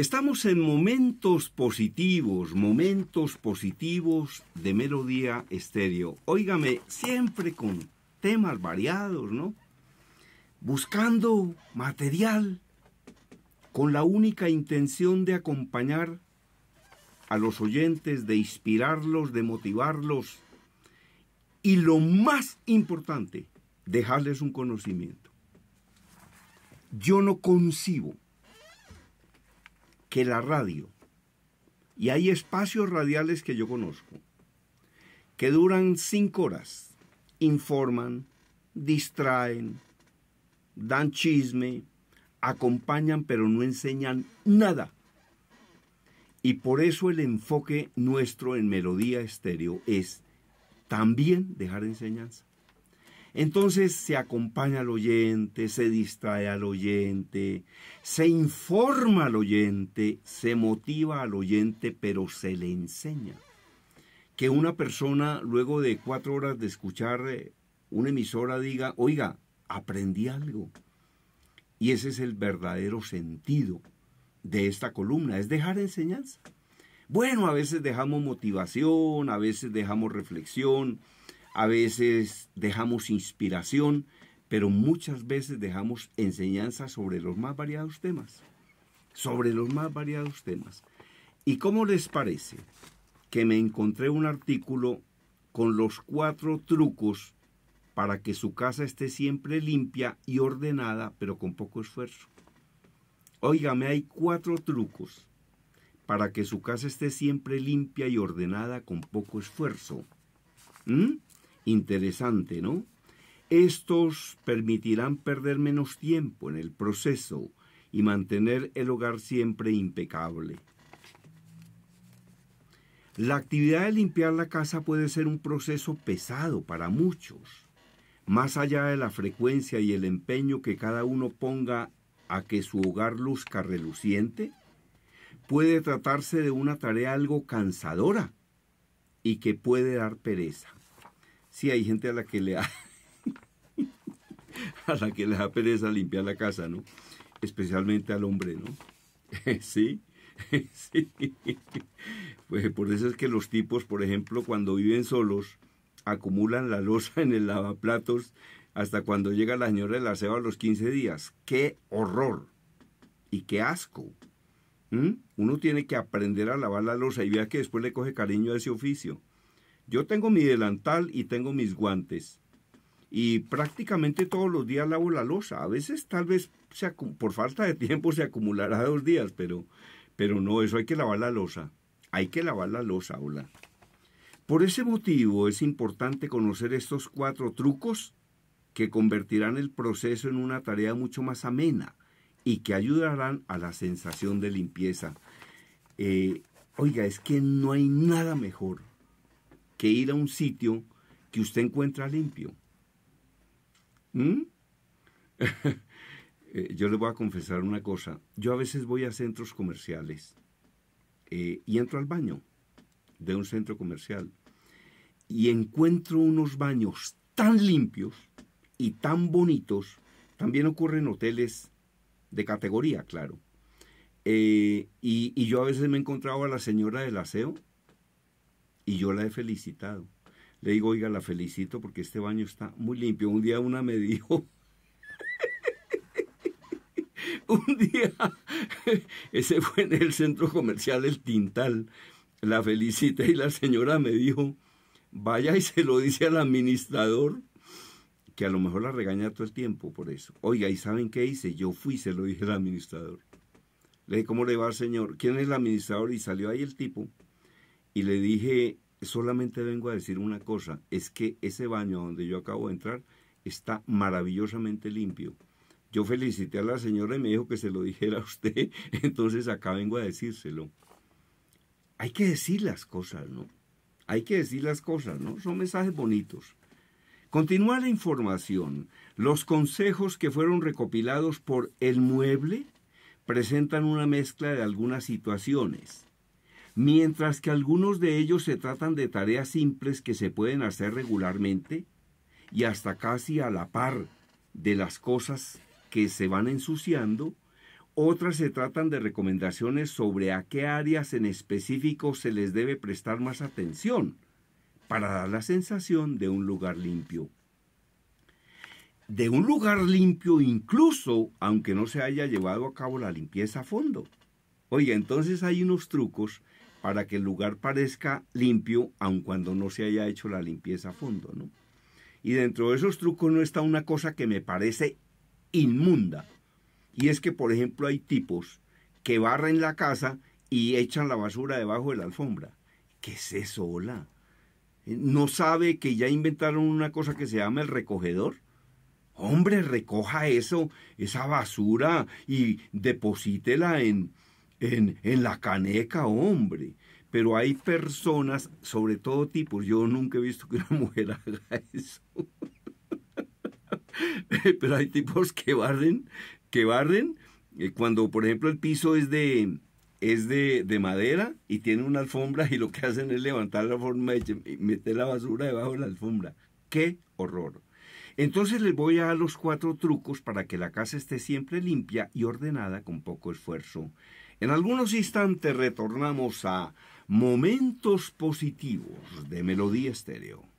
Estamos en momentos positivos, momentos positivos de melodía estéreo. Óigame, siempre con temas variados, ¿no? Buscando material con la única intención de acompañar a los oyentes, de inspirarlos, de motivarlos y lo más importante, dejarles un conocimiento. Yo no concibo que la radio. Y hay espacios radiales que yo conozco que duran cinco horas, informan, distraen, dan chisme, acompañan pero no enseñan nada. Y por eso el enfoque nuestro en melodía estéreo es también dejar enseñanza. Entonces se acompaña al oyente, se distrae al oyente, se informa al oyente, se motiva al oyente, pero se le enseña. Que una persona luego de cuatro horas de escuchar eh, una emisora diga, oiga, aprendí algo. Y ese es el verdadero sentido de esta columna, es dejar enseñanza. Bueno, a veces dejamos motivación, a veces dejamos reflexión, a veces dejamos inspiración, pero muchas veces dejamos enseñanza sobre los más variados temas, sobre los más variados temas. ¿Y cómo les parece que me encontré un artículo con los cuatro trucos para que su casa esté siempre limpia y ordenada, pero con poco esfuerzo? Óigame, hay cuatro trucos para que su casa esté siempre limpia y ordenada con poco esfuerzo. ¿Mm? Interesante, ¿no? Estos permitirán perder menos tiempo en el proceso y mantener el hogar siempre impecable. La actividad de limpiar la casa puede ser un proceso pesado para muchos, más allá de la frecuencia y el empeño que cada uno ponga a que su hogar luzca reluciente, puede tratarse de una tarea algo cansadora y que puede dar pereza. Sí, hay gente a la que le ha, a la que le da pereza limpiar la casa, ¿no? Especialmente al hombre, ¿no? sí, sí. Pues por eso es que los tipos, por ejemplo, cuando viven solos, acumulan la losa en el lavaplatos hasta cuando llega la señora de la ceba a los 15 días. ¡Qué horror! Y qué asco. ¿Mm? Uno tiene que aprender a lavar la losa y vea que después le coge cariño a ese oficio. Yo tengo mi delantal y tengo mis guantes. Y prácticamente todos los días lavo la losa. A veces tal vez se, por falta de tiempo se acumulará dos días, pero, pero no, eso hay que lavar la losa. Hay que lavar la losa, hola. Por ese motivo es importante conocer estos cuatro trucos que convertirán el proceso en una tarea mucho más amena y que ayudarán a la sensación de limpieza. Eh, oiga, es que no hay nada mejor que ir a un sitio que usted encuentra limpio. ¿Mm? Eh, yo le voy a confesar una cosa. Yo a veces voy a centros comerciales eh, y entro al baño de un centro comercial y encuentro unos baños tan limpios y tan bonitos. También ocurren hoteles de categoría, claro. Eh, y, y, yo a veces me he encontrado a la señora del aseo y yo la he felicitado. Le digo, oiga, la felicito porque este baño está muy limpio. Un día una me dijo, un día, ese fue en el centro comercial El Tintal, la felicité y la señora me dijo, vaya y se lo dice al administrador, que a lo mejor la regaña todo el tiempo por eso. Oiga, ¿y saben qué hice? Yo fui, se lo dije al administrador. Le dije, ¿cómo le va, señor? ¿Quién es el administrador? Y salió ahí el tipo y le dije, solamente vengo a decir una cosa, es que ese baño donde yo acabo de entrar está maravillosamente limpio. Yo felicité a la señora y me dijo que se lo dijera a usted, entonces acá vengo a decírselo. Hay que decir las cosas, ¿no? Hay que decir las cosas, ¿no? Son mensajes bonitos. Continúa la información. Los consejos que fueron recopilados por El Mueble presentan una mezcla de algunas situaciones. Mientras que algunos de ellos se tratan de tareas simples que se pueden hacer regularmente y hasta casi a la par de las cosas que se van ensuciando, otras se tratan de recomendaciones sobre a qué áreas en específico se les debe prestar más atención para dar la sensación de un lugar limpio. De un lugar limpio incluso aunque no se haya llevado a cabo la limpieza a fondo. oye entonces hay unos trucos para que el lugar parezca limpio, aun cuando no se haya hecho la limpieza a fondo, ¿no? Y dentro de esos trucos no está una cosa que me parece inmunda. Y es que, por ejemplo, hay tipos que barren la casa y echan la basura debajo de la alfombra. ¿Qué es eso, hola? Eh, ¿No sabe que ya inventaron una cosa que se llama el recogedor? Hombre, recoja eso, esa basura y deposítela en, en, la caneca, hombre pero hay personas, sobre todo tipos, yo nunca he visto que una mujer haga eso, pero hay tipos que barren, que barren, eh, cuando por ejemplo el piso es de es de, de madera y tiene una alfombra y lo que hacen es levantar la alfombra... y meter la basura debajo de la alfombra. ¡Qué horror! Entonces les voy a dar los cuatro trucos para que la casa esté siempre limpia y ordenada con poco esfuerzo en algunos instantes retornamos a momentos positivos de melodía estéreo.